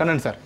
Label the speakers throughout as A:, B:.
A: Kannan sir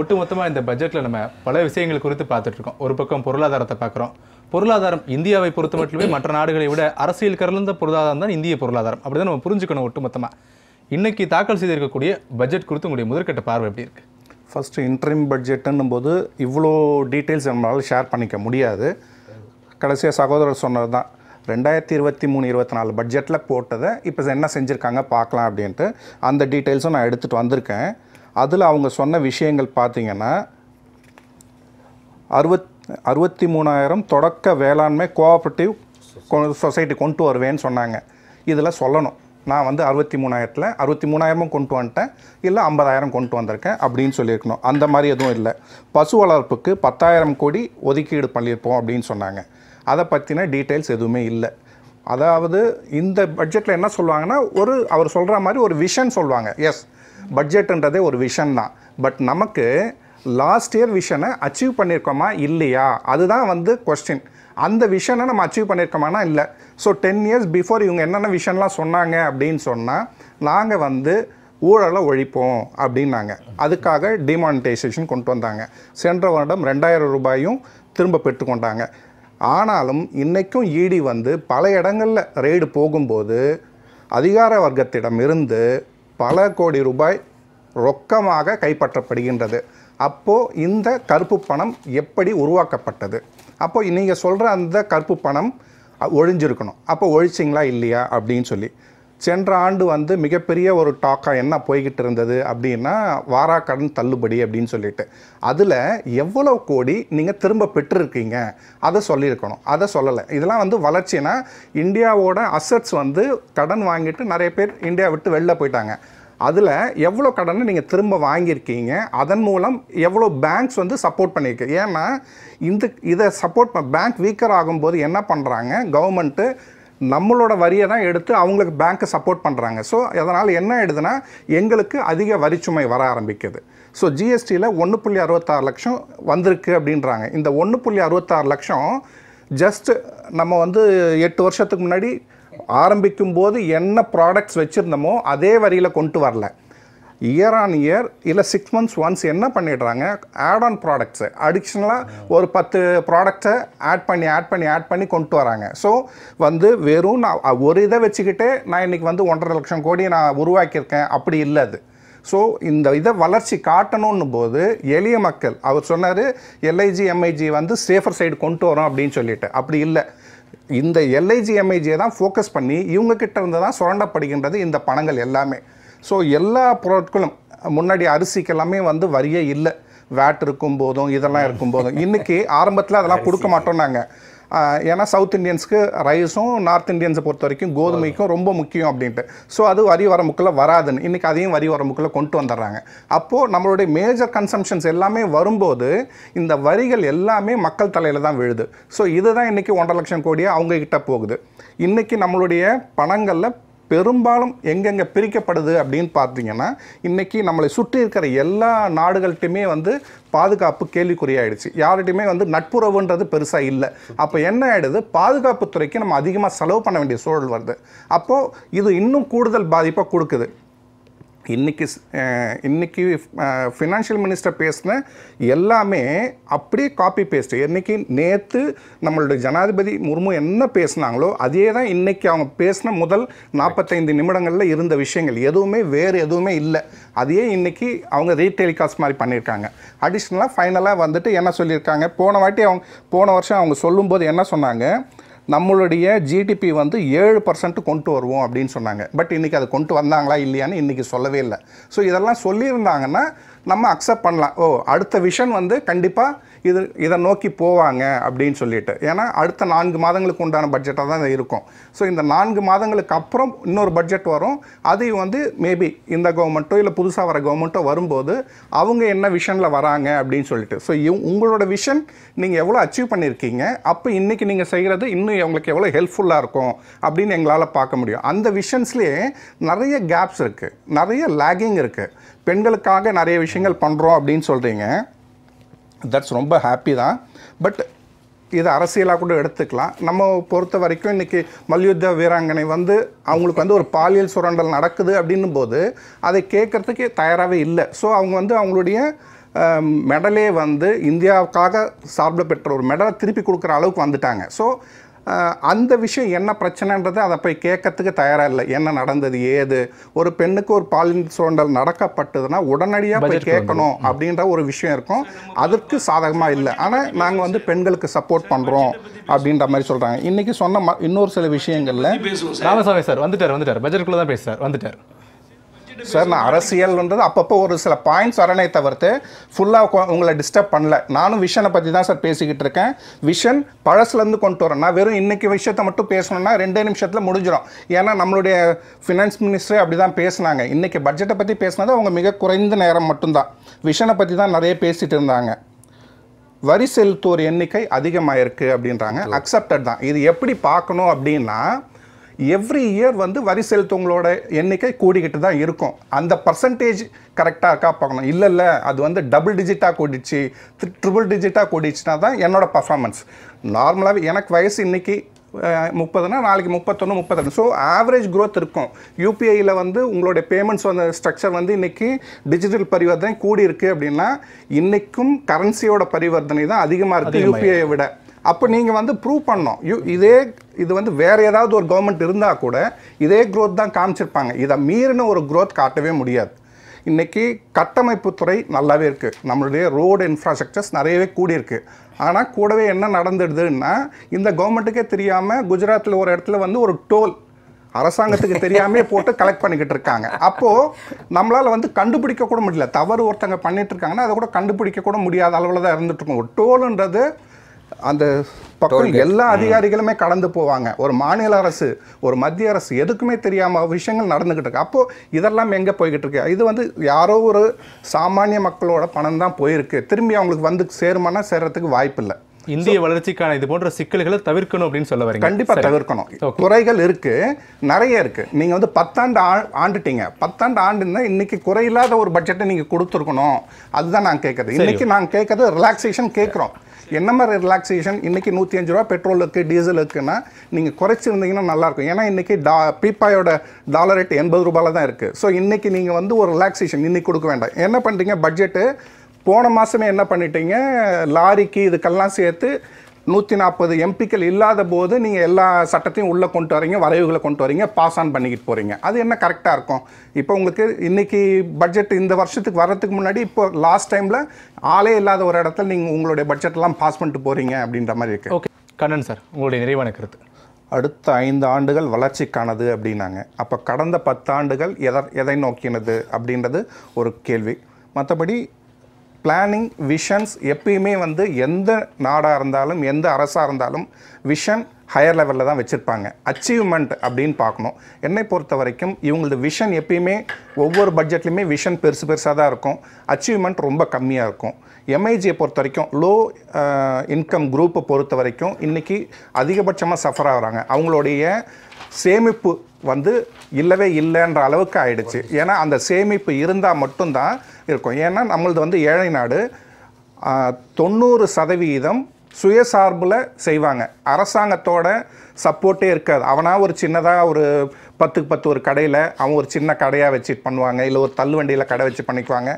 A: ஒட்டுமொத்தமாக இந்த பட்ஜெட்டில் நம்ம பல விஷயங்கள் குறித்து பார்த்துட்ருக்கோம் ஒரு பக்கம் பொருளாதாரத்தை பார்க்குறோம் பொருளாதாரம் இந்தியாவை பொறுத்த மட்டுமே மற்ற நாடுகளை விட அரசியல் கலந்த பொருளாதாரம் தான் இந்திய பொருளாதாரம் அப்படி தான் நம்ம புரிஞ்சுக்கணும் ஒட்டுமொத்தமாக இன்றைக்கி தாக்கல் செய்திருக்கக்கூடிய பட்ஜெட் குறித்து உங்களுடைய முதற்கட்ட பார்வை எப்படி இருக்குது ஃபஸ்ட்டு இன்ட்ரீம் பட்ஜெட்டுன்னும் போது இவ்வளோ டீட்டெயில்ஸ் நம்மளால் ஷேர் பண்ணிக்க முடியாது கடைசியாக சகோதரர் சொன்னது தான் ரெண்டாயிரத்தி இருபத்தி மூணு இருபத்தி நாலு பட்ஜெட்டில் போட்டதை இப்போ என்ன செஞ்சுருக்காங்க பார்க்கலாம் அப்படின்ட்டு அந்த டீட்டெயில்ஸும் நான் எடுத்துகிட்டு வந்திருக்கேன் அதில் அவங்க சொன்ன விஷயங்கள் பார்த்திங்கன்னா அறுபத் அறுபத்தி மூணாயிரம் தொடக்க வேளாண்மை கோஆப்ரேட்டிவ் சொசைட்டி கொண்டு வருவேன்னு சொன்னாங்க இதில் சொல்லணும் நான் வந்து அறுபத்தி மூணாயிரத்தில் அறுபத்தி மூணாயிரமும் கொண்டு வந்துட்டேன் இல்லை ஐம்பதாயிரம் கொண்டு வந்திருக்கேன் அப்படின்னு சொல்லியிருக்கணும் அந்த மாதிரி எதுவும் இல்லை பசு வளர்ப்புக்கு பத்தாயிரம் கோடி ஒதுக்கீடு பண்ணியிருப்போம் அப்படின்னு சொன்னாங்க அதை பற்றின டீட்டெயில்ஸ் எதுவுமே இல்லை அதாவது இந்த பட்ஜெட்டில் என்ன சொல்லுவாங்கன்னா ஒரு அவர் சொல்கிற மாதிரி ஒரு விஷன் சொல்லுவாங்க எஸ் பட்ஜெட்டுன்றதே ஒரு விஷன் தான் பட் நமக்கு லாஸ்ட் இயர் விஷனை அச்சீவ் பண்ணியிருக்கோமா இல்லையா அதுதான் வந்து கொஸ்டின் அந்த விஷனை நம்ம அச்சீவ் பண்ணியிருக்கோமானா இல்லை ஸோ டென் இயர்ஸ் பிஃபோர் இவங்க என்னென்ன விஷன்லாம் சொன்னாங்க அப்படின்னு சொன்னால் நாங்கள் வந்து ஊழலை ஒழிப்போம் அப்படின்னாங்க அதுக்காக டிமானிட்டைசேஷன் கொண்டு வந்தாங்க சென்ற வருடம் ரெண்டாயிரம் ரூபாயும் திரும்ப பெற்றுக்கொண்டாங்க ஆனாலும் இன்றைக்கும் இடி e வந்து பல இடங்களில் ரெய்டு போகும்போது அதிகார வர்க்கத்திடம் இருந்து பல கோடி ரூபாய் ரொக்கமாக கைப்பற்றப்படுகின்றது அப்போது இந்த கருப்பு பணம் எப்படி உருவாக்கப்பட்டது அப்போது நீங்கள் சொல்கிற அந்த கருப்பு பணம் ஒழிஞ்சிருக்கணும் அப்போ ஒழிச்சிங்களா இல்லையா அப்படின்னு சொல்லி சென்ற ஆண்டு வந்து மிகப்பெரிய ஒரு டாக்காக என்ன போய்கிட்டு இருந்தது அப்படின்னா வாராக்கடன் தள்ளுபடி அப்படின்னு சொல்லிட்டு அதில் எவ்வளோ கோடி நீங்கள் திரும்ப பெற்றிருக்கீங்க அதை சொல்லியிருக்கணும் அதை சொல்லலை இதெல்லாம் வந்து வளர்ச்சினா இந்தியாவோட அசட்ஸ் வந்து கடன் வாங்கிட்டு நிறைய பேர் இந்தியா விட்டு வெளில போயிட்டாங்க அதில் எவ்வளோ கடனை நீங்கள் திரும்ப வாங்கியிருக்கீங்க அதன் மூலம் எவ்வளோ பேங்க்ஸ் வந்து சப்போர்ட் பண்ணியிருக்கு ஏன்னா இந்த இதை சப்போர்ட் பேங்க் வீக்கர் ஆகும்போது என்ன பண்ணுறாங்க கவர்மெண்ட்டு நம்மளோட வரியை தான் எடுத்து அவங்களுக்கு பேங்க்கை சப்போர்ட் பண்ணுறாங்க ஸோ அதனால் என்ன ஆகிடுதுன்னா எங்களுக்கு அதிக வரிச்சுமை வர ஆரம்பிக்குது ஸோ ஜிஎஸ்டியில் ஒன்று புள்ளி அறுபத்தாறு லட்சம் வந்திருக்கு அப்படின்றாங்க இந்த ஒன்று புள்ளி அறுபத்தாறு லட்சம் ஜஸ்ட் நம்ம வந்து எட்டு வருஷத்துக்கு முன்னாடி ஆரம்பிக்கும் போது என்ன ப்ராடக்ட்ஸ் வச்சுருந்தோமோ அதே வரியில் கொண்டு வரல இயர் ஆன் இயர் இல்லை சிக்ஸ் மந்த்ஸ் ஒன்ஸ் என்ன பண்ணிடுறாங்க ஆட் ஆன் ப்ராடக்ட்ஸு அடிஷ்னலாக ஒரு பத்து ப்ராடக்ட்ஸை ஆட் பண்ணி ஆட் பண்ணி ஆட் பண்ணி கொண்டு வராங்க ஸோ வந்து வெறும் நான் ஒரு இதை வச்சுக்கிட்டே நான் இன்றைக்கி வந்து ஒன்றரை லட்சம் கோடி நான் உருவாக்கியிருக்கேன் அப்படி இல்லை அது ஸோ இந்த இதை வளர்ச்சி காட்டணும்னு போது எளிய மக்கள் அவர் சொன்னார் எல்ஐஜி எம்ஐஜி வந்து சேஃபர் சைடு கொண்டு வரோம் அப்படின்னு சொல்லிட்டு அப்படி இல்லை இந்த எல்ஐஜி எம்ஐஜியை தான் ஃபோக்கஸ் பண்ணி இவங்கக்கிட்ட இருந்து தான் சுரண்டப்படுகின்றது இந்த பணங்கள் எல்லாமே ஸோ எல்லா பொருட்களும் முன்னாடி அரிசிக்கெல்லாமே எல்லாமே வந்து வரியே இல்லை வேட் இருக்கும் போதும் இதெல்லாம் இருக்கும் போதும் இன்றைக்கி ஆரம்பத்தில் அதெல்லாம் கொடுக்க மாட்டோம் நாங்கள் ஏன்னா சவுத் இண்டியன்ஸ்க்கு ரைஸும் நார்த் இண்டியன்ஸை பொறுத்த வரைக்கும் கோதுமைக்கும் ரொம்ப முக்கியம் அப்படின்ட்டு ஸோ அது வரி வரம்புக்குள்ளே வராதுன்னு இன்றைக்கி அதையும் வரி வரம்புக்குள்ளே கொண்டு வந்துடுறாங்க அப்போது நம்மளுடைய மேஜர் கன்சம்ஷன்ஸ் எல்லாமே வரும்போது இந்த வரிகள் எல்லாமே மக்கள் தலையில் தான் விழுது ஸோ இதுதான் இன்றைக்கி ஒன்றரை லட்சம் கோடியாக அவங்கக்கிட்ட போகுது இன்றைக்கி நம்மளுடைய பணங்களில் பெரும்பாலும் எங்கெங்கே பிரிக்கப்படுது அப்படின்னு பார்த்தீங்கன்னா இன்றைக்கி நம்மளை சுற்றி இருக்கிற எல்லா நாடுகள்கிட்டையுமே வந்து பாதுகாப்பு கேள்விக்குறியாயிடுச்சு யார்கிட்டையுமே வந்து நட்புறவுன்றது பெருசாக இல்லை அப்போ என்ன ஆகிடுது பாதுகாப்புத்துறைக்கு நம்ம அதிகமாக செலவு பண்ண வேண்டிய சூழல் வருது அப்போது இது இன்னும் கூடுதல் பாதிப்பாக கொடுக்குது இன்றைக்கி இன்றைக்கி ஃபினான்ஷியல் மினிஸ்டர் பேசின எல்லாமே அப்படியே காப்பி பேஸ்ட் என்றைக்கு நேற்று நம்மளுடைய ஜனாதிபதி முர்மு என்ன பேசினாங்களோ அதே தான் இன்றைக்கி அவங்க பேசின முதல் நாற்பத்தைந்து நிமிடங்களில் இருந்த விஷயங்கள் எதுவுமே வேறு எதுவுமே இல்லை அதையே இன்றைக்கி அவங்க ரீடெலிகாஸ்ட் மாதிரி பண்ணியிருக்காங்க அடிஷ்னலாக ஃபைனலாக வந்துட்டு என்ன சொல்லியிருக்காங்க போன வாட்டி அவங்க போன வருஷம் அவங்க சொல்லும்போது என்ன சொன்னாங்க நம்மளுடைய ஜிடிபி வந்து ஏழு பர்சன்ட் கொண்டு வருவோம் அப்படின்னு சொன்னாங்க பட் இன்றைக்கி அதை கொண்டு வந்தாங்களா இல்லையான்னு இன்றைக்கி சொல்லவே இல்லை ஸோ இதெல்லாம் சொல்லியிருந்தாங்கன்னா நம்ம அக்செப்ட் பண்ணலாம் ஓ அடுத்த விஷன் வந்து கண்டிப்பாக இது இதை நோக்கி போவாங்க அப்படின்னு சொல்லிட்டு ஏன்னா அடுத்த நான்கு மாதங்களுக்கு உண்டான பட்ஜெட்டாக தான் இருக்கும் ஸோ இந்த நான்கு மாதங்களுக்கு அப்புறம் இன்னொரு பட்ஜெட் வரும் அது வந்து மேபி இந்த கவர்மெண்ட்டோ இல்லை புதுசாக வர கவர்மெண்ட்டோ வரும்போது அவங்க என்ன விஷனில் வராங்க அப்படின்னு சொல்லிட்டு ஸோ இவ் உங்களோட விஷன் நீங்கள் எவ்வளோ அச்சீவ் பண்ணியிருக்கீங்க அப்போ இன்றைக்கி நீங்கள் செய்கிறது இன்னும் உங்களுக்கு எவ்வளோ ஹெல்ப்ஃபுல்லாக இருக்கும் அப்படின்னு எங்களால் பார்க்க முடியும் அந்த விஷன்ஸ்லேயே நிறைய கேப்ஸ் இருக்குது நிறைய லேகிங் இருக்குது பெண்களுக்காக நிறைய விஷயங்கள் பண்ணுறோம் அப்படின்னு சொல்கிறீங்க தட்ஸ் ரொம்ப ஹாப்பி தான் பட் இது அரசியலாக கூட எடுத்துக்கலாம் நம்ம பொறுத்த வரைக்கும் இன்றைக்கி மல்யுத்த வீராங்கனை வந்து அவங்களுக்கு வந்து ஒரு பாலியல் சுரண்டல் நடக்குது அப்படின்னும் போது அதை கேட்குறதுக்கு தயாராகவே இல்லை ஸோ அவங்க வந்து அவங்களுடைய மெடலே வந்து இந்தியாவுக்காக சார்பில் பெற்ற ஒரு மெடலை திருப்பி கொடுக்குற அளவுக்கு வந்துட்டாங்க ஸோ அந்த விஷயம் என்ன பிரச்சனைன்றது அதை போய் கேட்கறதுக்கு தயாராக இல்லை என்ன நடந்தது ஏது ஒரு பெண்ணுக்கு ஒரு பாலின் சுரண்டல் நடக்கப்பட்டதுன்னா உடனடியாக போய் கேட்கணும் அப்படின்ற ஒரு விஷயம் இருக்கும் அதற்கு சாதகமாக இல்லை ஆனால் நாங்கள் வந்து பெண்களுக்கு சப்போர்ட் பண்ணுறோம் அப்படின்ற மாதிரி சொல்கிறாங்க இன்றைக்கி சொன்ன இன்னொரு சில விஷயங்களில் ராமசாமி சார் வந்துட்டார் வந்துட்டார் பட்ஜெட்டுக்குள்ளே தான் பேசுகிறார் வந்துட்டார் சார் நான் அரசியல்ன்றது அப்பப்போ ஒரு சில பாயிண்ட்ஸ் வரனே தவிர்த்து ஃபுல்லாக உங்களை டிஸ்டர்ப் பண்ணல நானும் விஷனை பற்றி தான் சார் பேசிக்கிட்டு இருக்கேன் விஷன் பழசுலேருந்து கொண்டு வரேன் நான் வெறும் இன்றைக்கி விஷயத்தை மட்டும் பேசணும்னா ரெண்டே நிமிஷத்தில் முடிஞ்சிடும் ஏன்னா நம்மளுடைய ஃபினான்ஸ் மினிஸ்டரே அப்படி தான் பேசினாங்க இன்றைக்கி பட்ஜெட்டை பற்றி பேசினது அவங்க மிக குறைந்த நேரம் மட்டும்தான் விஷனை பற்றி தான் நிறைய பேசிகிட்டு இருந்தாங்க வரி செலுத்துவோர் எண்ணிக்கை அதிகமாக இருக்குது அப்படின்றாங்க அக்செப்டட் தான் இது எப்படி பார்க்கணும் அப்படின்னா எவ்ரி இயர் வந்து வரி செலுத்தவங்களோட எண்ணிக்கை கூடிக்கிட்டு தான் இருக்கும் அந்த பர்சன்டேஜ் கரெக்டாக இருக்கா பார்க்கணும் இல்லை இல்லை அது வந்து டபுள் டிஜிட்டாக கூடிச்சு ட்ரிபிள் டிஜிட்டாக கூடிச்சுனா தான் என்னோடய பர்ஃபார்மன்ஸ் நார்மலாகவே எனக்கு வயசு இன்றைக்கி முப்பதுனா நாளைக்கு முப்பத்தொன்று முப்பத்தொன்று ஸோ ஆவரேஜ் க்ரோத் இருக்கும் யூபிஐயில் வந்து உங்களுடைய பேமெண்ட்ஸ் வந்து ஸ்ட்ரக்சர் வந்து இன்றைக்கி டிஜிட்டல் பரிவர்த்தனை கூடி இருக்குது அப்படின்னா இன்றைக்கும் கரன்சியோட பரிவர்த்தனை தான் அதிகமாக இருக்குது யூபிஐயை விட அப்போ நீங்கள் வந்து ப்ரூவ் பண்ணோம் யூ இதே இது வந்து வேறு ஏதாவது ஒரு கவர்மெண்ட் இருந்தால் கூட இதே க்ரோத் தான் காமிச்சிருப்பாங்க இதை மீறின ஒரு க்ரோத் காட்டவே முடியாது இன்றைக்கி கட்டமைப்பு துறை நல்லாவே இருக்குது நம்மளுடைய ரோடு இன்ஃப்ராஸ்ட்ரக்சர்ஸ் நிறையவே கூடியிருக்கு ஆனால் கூடவே என்ன நடந்துடுதுன்னா இந்த கவர்மெண்ட்டுக்கே தெரியாமல் குஜராத்தில் ஒரு இடத்துல வந்து ஒரு டோல் அரசாங்கத்துக்கு தெரியாமே போட்டு கலெக்ட் பண்ணிக்கிட்டு இருக்காங்க அப்போது நம்மளால் வந்து கண்டுபிடிக்க கூட முடியல தவறு ஒருத்தங்க பண்ணிட்டு இருக்காங்கன்னா அதை கூட கண்டுபிடிக்க கூட முடியாத அளவில் தான் இருந்துட்டு இருக்கோம் டோலுன்றது அந்த பக்கம் எல்லா அதிகாரிகளுமே கடந்து போவாங்க ஒரு மாநில அரசு ஒரு மத்திய அரசு எதுக்குமே தெரியாமல் விஷயங்கள் நடந்துக்கிட்டு இருக்கு அப்போது இதெல்லாம் எங்கே போய்கிட்டு இருக்கு இது வந்து யாரோ ஒரு சாமானிய மக்களோட பணம் தான் போயிருக்கு திரும்பி அவங்களுக்கு வந்து சேருமானா சேர்றதுக்கு வாய்ப்பு இல்லை இந்திய வளர்ச்சிக்கான இது போன்ற சிக்கல்களை தவிர்க்கணும் அப்படின்னு சொல்ல வரீங்க கண்டிப்பாக தவிர்க்கணும் குறைகள் இருக்கு நிறைய இருக்கு நீங்கள் வந்து பத்தாண்டு ஆண்டுட்டீங்க பத்தாண்டு ஆண்டு இன்னைக்கு குறையில்லாத ஒரு பட்ஜெட்டை நீங்கள் கொடுத்துருக்கணும் அதுதான் நாங்கள் கேட்கறது இன்னைக்கு நாங்கள் கேட்கறது ரிலாக்ஸேஷன் கேட்குறோம் என்ன மாதிரி ரிலாக்ஸேஷன் இன்றைக்கி நூற்றி அஞ்சு ரூபா பெட்ரோல் இருக்குது டீசல் இருக்குன்னா நீங்கள் குறைச்சிருந்தீங்கன்னா நல்லாயிருக்கும் ஏன்னா இன்றைக்கி டா பீப்பாயோட டாலர் ரேட் எண்பது ரூபாயில் தான் இருக்குது ஸோ இன்றைக்கி நீங்கள் வந்து ஒரு ரிலாக்ஸேஷன் இன்றைக்கி கொடுக்க வேண்டாம் என்ன பண்ணுறீங்க பட்ஜெட்டு போன மாதமே என்ன பண்ணிட்டீங்க லாரிக்கு இதுக்கெல்லாம் சேர்த்து நூற்றி நாற்பது எம்பிக்கள் இல்லாத போது நீங்கள் எல்லா சட்டத்தையும் உள்ளே கொண்டு வரீங்க வரைவுகளை கொண்டு வரீங்க பாஸ் ஆன் பண்ணிக்கிட்டு போகிறீங்க அது என்ன கரெக்டாக இருக்கும் இப்போ உங்களுக்கு இன்றைக்கி பட்ஜெட் இந்த வருஷத்துக்கு வர்றதுக்கு முன்னாடி இப்போ லாஸ்ட் டைமில் ஆளே இல்லாத ஒரு இடத்துல நீங்கள் உங்களுடைய பட்ஜெட்லாம் பாஸ் பண்ணிட்டு போகிறீங்க அப்படின்ற மாதிரி இருக்குது ஓகே கண்ணன் சார் உங்களுடைய நிறைவான கருத்து அடுத்த ஐந்து ஆண்டுகள் வளர்ச்சிக்கானது அப்படின்னாங்க அப்போ கடந்த பத்தாண்டுகள் எதை எதை நோக்கினது அப்படின்றது ஒரு கேள்வி மற்றபடி பிளானிங் விஷன்ஸ் எப்பயுமே வந்து எந்த நாடாக இருந்தாலும் எந்த அரசாக இருந்தாலும் விஷன் ஹையர் லெவலில் தான் வச்சுருப்பாங்க அச்சீவ்மெண்ட் அப்படின்னு பார்க்கணும் என்னை பொறுத்த வரைக்கும் இவங்களது விஷன் எப்பயுமே ஒவ்வொரு பட்ஜெட்லேயுமே விஷன் பெருசு பெருசாக தான் இருக்கும் அச்சீவ்மெண்ட் ரொம்ப கம்மியாக இருக்கும் எம்ஐஜியை பொறுத்த வரைக்கும் லோ இன்கம் குரூப்பை பொறுத்த வரைக்கும் இன்றைக்கி அதிகபட்சமாக சஃபர் ஆகிறாங்க அவங்களுடைய சேமிப்பு வந்து இல்லவே இல்லைன்ற அளவுக்கு ஆயிடுச்சு ஏன்னா அந்த சேமிப்பு இருந்தால் மட்டும்தான் இருக்கும் ஏன்னா நம்மளது வந்து ஏழை நாடு தொண்ணூறு சதவீதம் சுயசார்பில் செய்வாங்க அரசாங்கத்தோட சப்போர்ட்டே இருக்காது அவனாக ஒரு சின்னதாக ஒரு பத்துக்கு பத்து ஒரு கடையில் அவங்க ஒரு சின்ன கடையாக வச்சு பண்ணுவாங்க இல்லை ஒரு தள்ளுவண்டியில் கடை வச்சு பண்ணிக்குவாங்க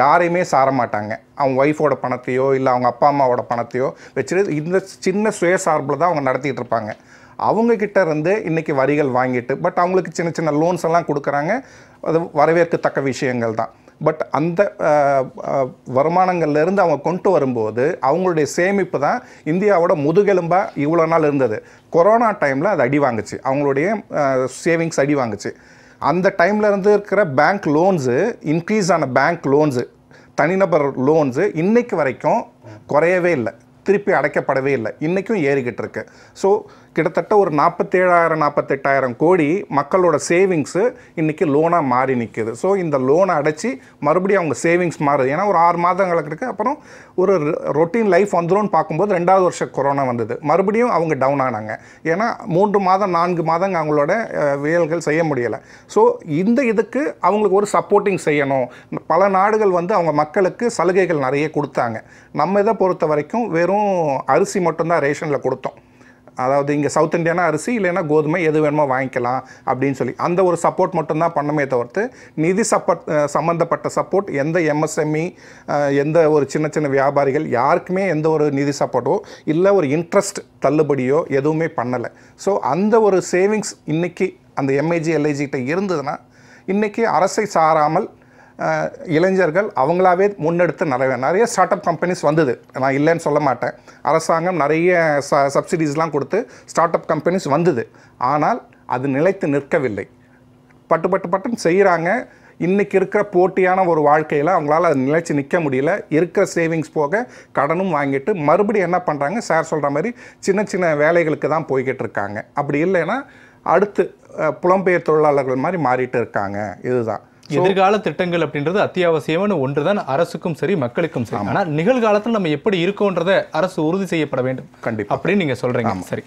A: யாரையுமே சார மாட்டாங்க அவங்க ஒய்ஃபோட பணத்தையோ இல்லை அவங்க அப்பா அம்மாவோட பணத்தையோ வச்சுட்டு இந்த சின்ன சுய சார்பில் தான் அவங்க நடத்திட்டு இருப்பாங்க அவங்கக்கிட்ட இருந்து இன்றைக்கி வரிகள் வாங்கிட்டு பட் அவங்களுக்கு சின்ன சின்ன லோன்ஸ் எல்லாம் கொடுக்குறாங்க அது வரவேற்கத்தக்க விஷயங்கள் தான் பட் அந்த வருமானங்கள்லேருந்து அவங்க கொண்டு வரும்போது அவங்களுடைய சேமிப்பு தான் இந்தியாவோட முதுகெலும்பாக இவ்வளோ நாள் இருந்தது கொரோனா டைமில் அது அடி வாங்குச்சு அவங்களுடைய சேவிங்ஸ் அடி வாங்குச்சு அந்த டைமில் இருந்து இருக்கிற பேங்க் லோன்ஸு இன்க்ரீஸ் ஆன பேங்க் லோன்ஸு தனிநபர் லோன்ஸு இன்றைக்கு வரைக்கும் குறையவே இல்லை திருப்பி அடைக்கப்படவே இல்லை இன்றைக்கும் ஏறிக்கிட்டு இருக்குது ஸோ கிட்டத்தட்ட ஒரு நாற்பத்தேழாயிரம் நாற்பத்தெட்டாயிரம் கோடி மக்களோட சேவிங்ஸு இன்றைக்கி லோனாக மாறி நிற்கிது ஸோ இந்த லோனை அடைச்சி மறுபடியும் அவங்க சேவிங்ஸ் மாறுது ஏன்னா ஒரு ஆறு மாதங்களுக்கு இருக்குது அப்புறம் ஒரு ரொட்டீன் லைஃப் வந்துடும் பார்க்கும்போது ரெண்டாவது வருஷம் கொரோனா வந்தது மறுபடியும் அவங்க டவுன் ஆனாங்க ஏன்னா மூன்று மாதம் நான்கு மாதம் அவங்களோட வேல்கள் செய்ய முடியலை ஸோ இந்த இதுக்கு அவங்களுக்கு ஒரு சப்போர்ட்டிங் செய்யணும் பல நாடுகள் வந்து அவங்க மக்களுக்கு சலுகைகள் நிறைய கொடுத்தாங்க நம்ம இதை பொறுத்த வரைக்கும் வெறும் அரிசி மட்டும்தான் ரேஷனில் கொடுத்தோம் அதாவது இங்கே சவுத் இந்தியானா அரிசி இல்லைன்னா கோதுமை எது வேணுமோ வாங்கிக்கலாம் அப்படின்னு சொல்லி அந்த ஒரு சப்போர்ட் மட்டும்தான் பண்ணமே தவிர்த்து நிதி சப்போர்ட் சம்மந்தப்பட்ட சப்போர்ட் எந்த எம்எஸ்எம்இ e, எந்த ஒரு சின்ன சின்ன வியாபாரிகள் யாருக்குமே எந்த ஒரு நிதி சப்போர்ட்டோ இல்லை ஒரு இன்ட்ரெஸ்ட் தள்ளுபடியோ எதுவுமே பண்ணலை ஸோ அந்த ஒரு சேவிங்ஸ் இன்றைக்கி அந்த எம்ஐஜி எல்ஐஜிகிட்ட இருந்ததுன்னா இன்றைக்கி அரசை சாராமல் இளைஞர்கள் அவங்களாவே முன்னெடுத்து நிறைய நிறைய ஸ்டார்ட் அப் கம்பெனிஸ் வந்தது நான் இல்லைன்னு சொல்ல மாட்டேன் அரசாங்கம் நிறைய ச சப்சிடிஸ்லாம் கொடுத்து ஸ்டார்ட் அப் கம்பெனிஸ் வந்தது ஆனால் அது நிலைத்து நிற்கவில்லை பட்டு பட்டு பட்டுன்னு செய்கிறாங்க இன்றைக்கி இருக்கிற போட்டியான ஒரு வாழ்க்கையில் அவங்களால அது நிலைச்சி நிற்க முடியல இருக்கிற சேவிங்ஸ் போக கடனும் வாங்கிட்டு மறுபடியும் என்ன பண்ணுறாங்க சார் சொல்கிற மாதிரி சின்ன சின்ன வேலைகளுக்கு தான் போய்கிட்டு இருக்காங்க அப்படி இல்லைன்னா அடுத்து புலம்பெயர் தொழிலாளர்கள் மாதிரி மாறிட்டு இருக்காங்க இதுதான் எதிர்கால திட்டங்கள் அப்படின்றது அத்தியாவசியமான ஒன்று தான் அரசுக்கும் சரி மக்களுக்கும் சரி ஆனால் நிகழ்காலத்தில் நம்ம எப்படி இருக்கோன்றதை அரசு உறுதி செய்யப்பட வேண்டும் கண்டிப்பாக அப்படின்னு நீங்கள் சொல்கிறீங்க சரி